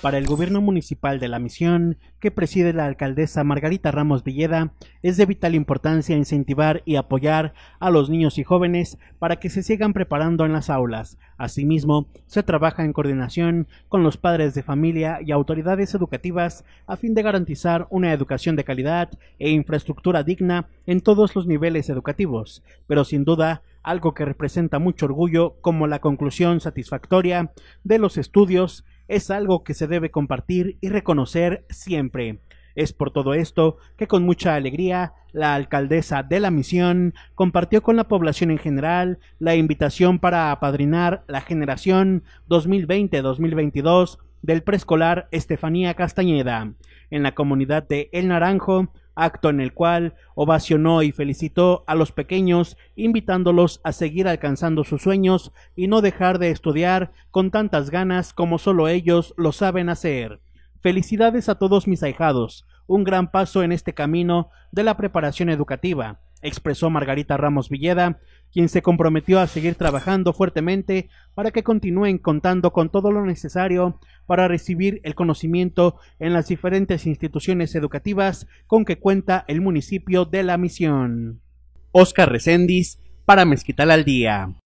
Para el gobierno municipal de la misión, que preside la alcaldesa Margarita Ramos Villeda, es de vital importancia incentivar y apoyar a los niños y jóvenes para que se sigan preparando en las aulas. Asimismo, se trabaja en coordinación con los padres de familia y autoridades educativas a fin de garantizar una educación de calidad e infraestructura digna en todos los niveles educativos, pero sin duda algo que representa mucho orgullo como la conclusión satisfactoria de los estudios es algo que se debe compartir y reconocer siempre. Es por todo esto que con mucha alegría la alcaldesa de la misión compartió con la población en general la invitación para apadrinar la generación 2020-2022 del preescolar Estefanía Castañeda en la comunidad de El Naranjo acto en el cual ovacionó y felicitó a los pequeños, invitándolos a seguir alcanzando sus sueños y no dejar de estudiar con tantas ganas como solo ellos lo saben hacer. Felicidades a todos mis ahijados, un gran paso en este camino de la preparación educativa expresó Margarita Ramos Villeda, quien se comprometió a seguir trabajando fuertemente para que continúen contando con todo lo necesario para recibir el conocimiento en las diferentes instituciones educativas con que cuenta el municipio de La Misión. Oscar Recendis para Mezquital al Día.